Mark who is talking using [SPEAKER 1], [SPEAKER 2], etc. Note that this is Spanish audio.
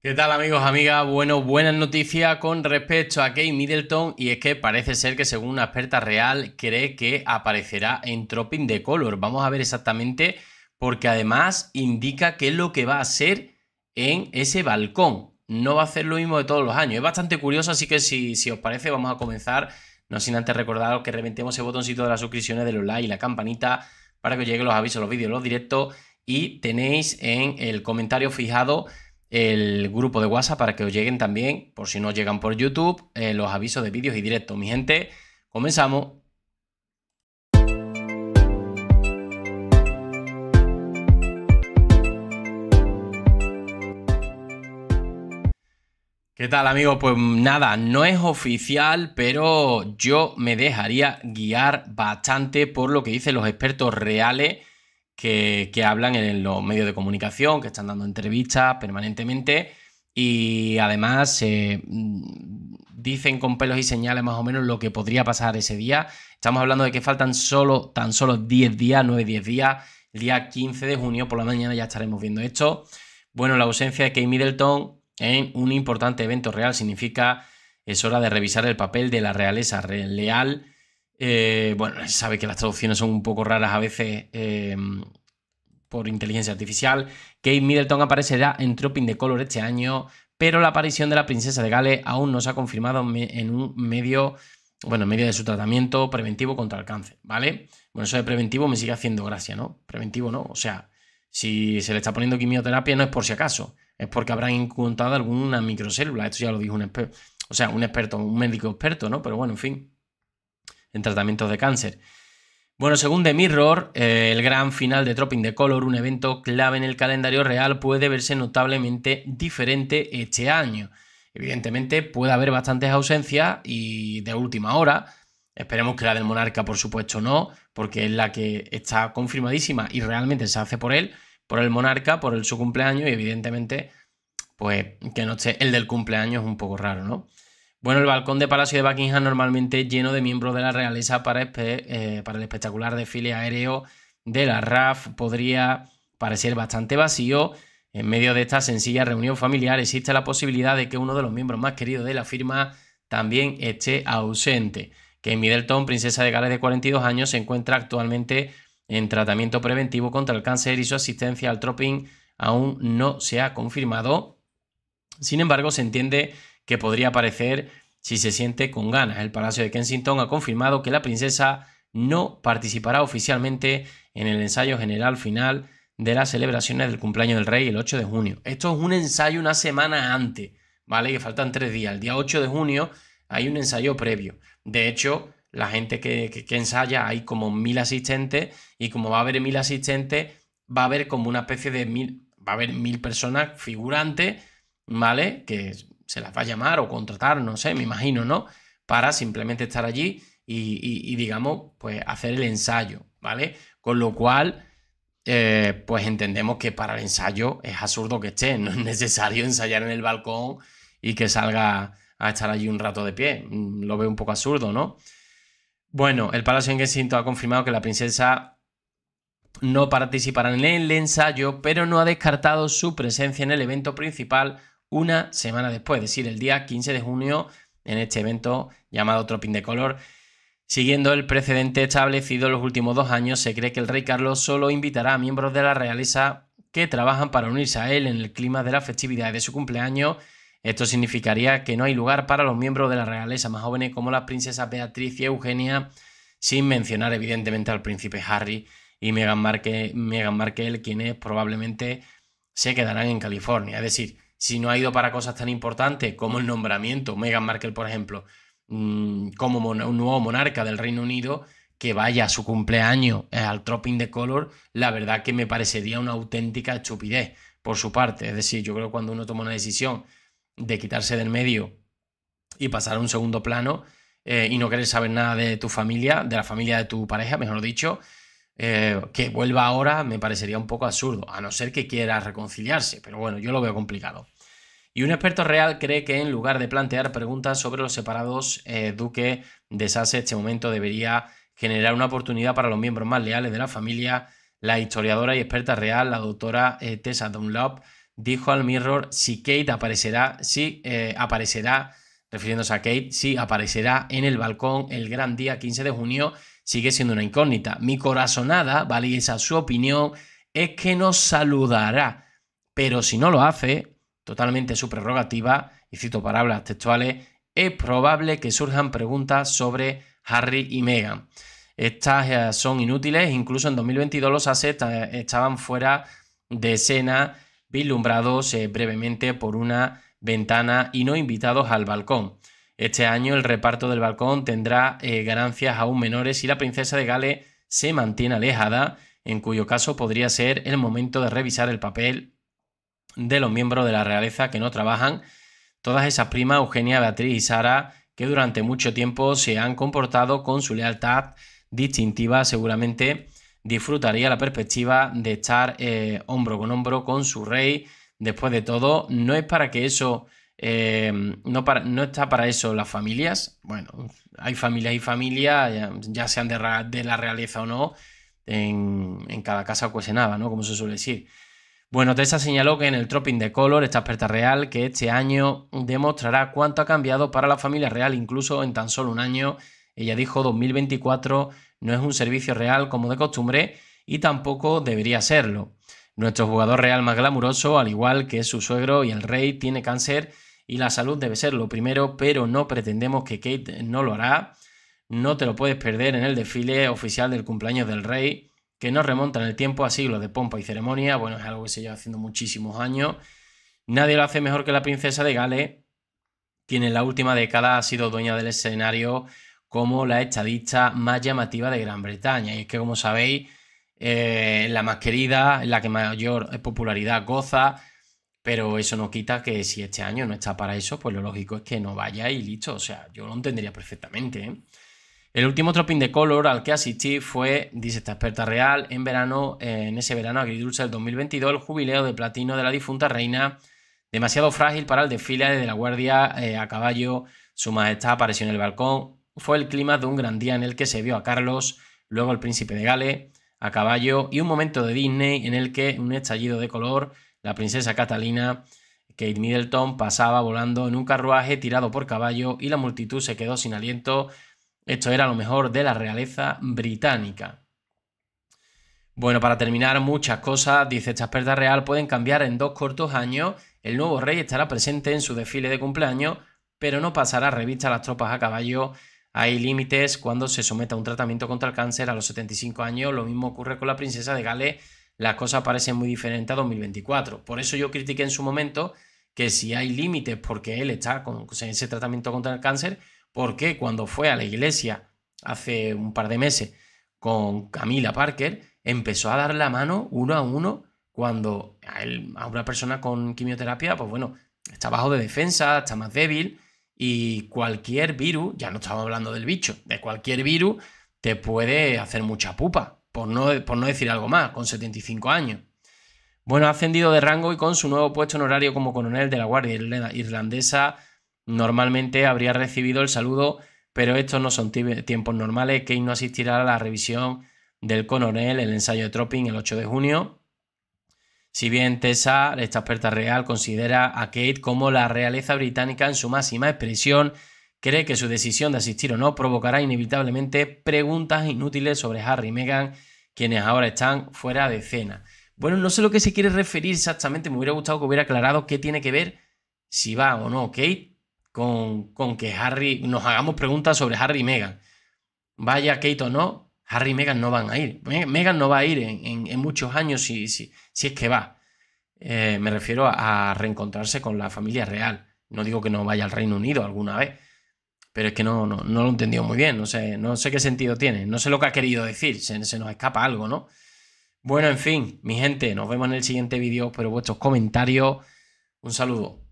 [SPEAKER 1] ¿Qué tal amigos, amigas? Bueno, buenas noticias con respecto a Kate Middleton y es que parece ser que según una experta real cree que aparecerá en Tropping de Color. Vamos a ver exactamente porque además indica qué es lo que va a hacer en ese balcón. No va a ser lo mismo de todos los años. Es bastante curioso, así que si, os parece vamos a comenzar. No sin antes recordaros que reventemos el botoncito de las suscripciones, de los likes y la campanita para que os lleguen los avisos, los vídeos, los directos y tenéis en el comentario fijado el grupo de WhatsApp para que os lleguen también, por si no llegan por YouTube, eh, los avisos de vídeos y directos. Mi gente, comenzamos. ¿Qué tal amigos? Pues nada, no es oficial, pero yo me dejaría guiar bastante por lo que dicen los expertos reales que, hablan en los medios de comunicación, que están dando entrevistas permanentemente y además eh, mm, dicen con pelos y señales más o menos lo que podría pasar ese día. Estamos hablando de que faltan solo, tan solo 10 días, 9-10 días. El día 15 de junio por la mañana ya estaremos viendo esto. Bueno, la ausencia de Kate Middleton en un importante evento real significa es hora de revisar el papel de la realeza real. Eh, bueno, sabe que las traducciones son un poco raras a veces eh, por inteligencia artificial. Kate Middleton aparecerá en Trooping de Color este año, pero la aparición de la princesa de Gales aún no se ha confirmado en un medio, bueno, en medio de su tratamiento preventivo contra el cáncer, ¿vale? Bueno, eso de preventivo me sigue haciendo gracia, ¿no? Preventivo no, o sea, si se le está poniendo quimioterapia no es por si acaso, es porque habrán encontrado alguna microcélula, esto ya lo dijo un experto, o sea, un experto, un médico experto, ¿no? Pero bueno, en fin, en tratamientos de cáncer. Bueno, según The Mirror, eh, el gran final de Dropping the Color, un evento clave en el calendario real, puede verse notablemente diferente este año. Evidentemente puede haber bastantes ausencias y de última hora. Esperemos que la del Monarca, por supuesto, no, porque es la que está confirmadísima y realmente se hace por él, por el Monarca, por su cumpleaños y evidentemente, pues que no esté el del cumpleaños es un poco raro, ¿no? Bueno, el balcón de Palacio de Buckingham normalmente lleno de miembros de la realeza para, eh, el espectacular desfile aéreo de la RAF podría parecer bastante vacío. En medio de esta sencilla reunión familiar existe la posibilidad de que uno de los miembros más queridos de la firma también esté ausente. Que Middleton, princesa de Gales de 42 años, se encuentra actualmente en tratamiento preventivo contra el cáncer y su asistencia al tropping aún no se ha confirmado. Sin embargo, se entiende que podría aparecer si se siente con ganas. El Palacio de Kensington ha confirmado que la princesa no participará oficialmente en el ensayo general final de las celebraciones del cumpleaños del rey el 8 de junio. Esto es un ensayo una semana antes, ¿vale? Que faltan tres días. El día 8 de junio hay un ensayo previo. De hecho, la gente que, que, ensaya, hay como mil asistentes y como va a haber mil asistentes, va a haber como una especie de mil, va a haber mil personas figurantes, ¿vale? Que se las va a llamar o contratar, no sé, me imagino, ¿no? Para simplemente estar allí y, digamos, pues hacer el ensayo, ¿vale? Con lo cual, eh, pues entendemos que para el ensayo es absurdo que esté, no es necesario ensayar en el balcón y que salga a estar allí un rato de pie, mm, lo veo un poco absurdo, ¿no? Bueno, el Palacio en Kensington ha confirmado que la princesa no participará en el ensayo, pero no ha descartado su presencia en el evento principal una semana después, es decir, el día 15 de junio, en este evento llamado Tropin de Color. Siguiendo el precedente establecido en los últimos dos años, se cree que el rey Carlos solo invitará a miembros de la realeza que trabajan para unirse a él en el clima de la festividad de su cumpleaños. Esto significaría que no hay lugar para los miembros de la realeza más jóvenes como las princesas Beatriz y Eugenia, sin mencionar evidentemente al príncipe Harry y Meghan Markle, Meghan Markle quienes probablemente se quedarán en California. Es decir, si no ha ido para cosas tan importantes como el nombramiento, Meghan Markle, por ejemplo, mm, como un nuevo monarca del Reino Unido, que vaya a su cumpleaños eh, al Tropping de Color, la verdad que me parecería una auténtica estupidez por su parte. Es decir, yo creo que cuando uno toma una decisión de quitarse del medio y pasar a un segundo plano eh, y no querer saber nada de tu familia, de la familia de tu pareja, mejor dicho, eh, que vuelva ahora me parecería un poco absurdo, a no ser que quiera reconciliarse, pero bueno, yo lo veo complicado. Y un experto real cree que en lugar de plantear preguntas sobre los separados, eh, Duque de este momento debería generar una oportunidad para los miembros más leales de la familia. La historiadora y experta real, la doctora eh, Tessa Dunlop, dijo al Mirror si Kate aparecerá, si aparecerá, refiriéndose a Kate, si aparecerá en el balcón el gran día 15 de junio sigue siendo una incógnita. Mi corazonada, vale, su opinión, es que nos saludará. Pero si no lo hace, totalmente su prerrogativa, y cito palabras textuales, es probable que surjan preguntas sobre Harry y Meghan. Estas eh, son inútiles, incluso en 2022 los ases eh, estaban fuera de escena, vislumbrados eh, brevemente por una ventana y no invitados al balcón. Este año el reparto del balcón tendrá eh, ganancias aún menores y la princesa de Gales se mantiene alejada, en cuyo caso podría ser el momento de revisar el papel de los miembros de la realeza que no trabajan, todas esas primas, Eugenia, Beatriz y Sara, que durante mucho tiempo se han comportado con su lealtad distintiva, seguramente disfrutaría la perspectiva de estar eh, hombro con hombro con su rey. Después de todo, no es para que eso eh, no, no, está para eso las familias. Bueno, hay familias y familias, ya, sean de, la realeza o no, en, cada casa cuesenaba, ¿no? Como se suele decir. Bueno, Tessa señaló que en el Tropping de Color esta experta real que este año demostrará cuánto ha cambiado para la familia real, incluso en tan solo un año. Ella dijo 2024 no es un servicio real como de costumbre y tampoco debería serlo. Nuestro jugador real más glamuroso, al igual que su suegro y el rey, tiene cáncer y la salud debe ser lo primero, pero no pretendemos que Kate no lo hará. No te lo puedes perder en el desfile oficial del cumpleaños del rey, que nos remonta en el tiempo a siglos de pompa y ceremonia. Bueno, es algo que se lleva haciendo muchísimos años. Nadie lo hace mejor que la princesa de Gales, quien en la última década ha sido dueña del escenario como la estadista más llamativa de Gran Bretaña. Y es que, como sabéis, eh, la más querida, la que mayor popularidad goza, pero eso no quita que si este año no está para eso, pues lo lógico es que no vaya y listo. O sea, yo lo entendería perfectamente. ¿eh? El último Tropín de Color al que asistí fue, dice esta experta real, en verano, en ese verano agridulce del 2022, el jubileo de platino de la difunta reina, demasiado frágil para el desfile de la Guardia eh, a caballo. Su majestad apareció en el balcón. Fue el clima de un gran día en el que se vio a Carlos, luego al príncipe de Gales, a caballo, y un momento de Disney en el que un estallido de color la princesa Catalina, Kate Middleton pasaba volando en un carruaje tirado por caballo y la multitud se quedó sin aliento. Esto era lo mejor de la realeza británica. Bueno, para terminar, muchas cosas, dice esta experta real, pueden cambiar en dos cortos años. El nuevo rey estará presente en su desfile de cumpleaños, pero no pasará revista a las tropas a caballo. Hay límites cuando se someta a un tratamiento contra el cáncer a los 75 años. Lo mismo ocurre con la princesa de Gales las cosas parecen muy diferentes a 2024. Por eso yo critiqué en su momento que si hay límites porque él está con ese tratamiento contra el cáncer, porque cuando fue a la iglesia hace un par de meses con Camila Parker empezó a dar la mano uno a uno cuando a, a una persona con quimioterapia, pues bueno, está bajo de defensa, está más débil y cualquier virus, ya no estamos hablando del bicho, de cualquier virus te puede hacer mucha pupa por no, decir algo más, con 75 años. Bueno, ha ascendido de rango y con su nuevo puesto honorario como coronel de la Guardia Irlandesa, normalmente habría recibido el saludo, pero estos no son tiempos normales. Kate no asistirá a la revisión del coronel, el ensayo de Tropping, el 8 de junio. Si bien Tessa, esta experta real, considera a Kate como la realeza británica en su máxima expresión, cree que su decisión de asistir o no provocará inevitablemente preguntas inútiles sobre Harry y Meghan quienes ahora están fuera de cena. Bueno, no sé lo que se quiere referir exactamente, me hubiera gustado que hubiera aclarado qué tiene que ver, si va o no Kate, con, que Harry, nos hagamos preguntas sobre Harry y Meghan. Vaya Kate o no, Harry y Meghan no van a ir. Meghan no va a ir en, muchos años si, si, es que va. Eh, me refiero a reencontrarse con la familia real. No digo que no vaya al Reino Unido alguna vez, pero es que no, no, no lo entendió muy bien, no sé, no sé qué sentido tiene, no sé lo que ha querido decir, se, nos escapa algo, ¿no? Bueno, en fin, mi gente, nos vemos en el siguiente vídeo, pero vuestros comentarios, un saludo.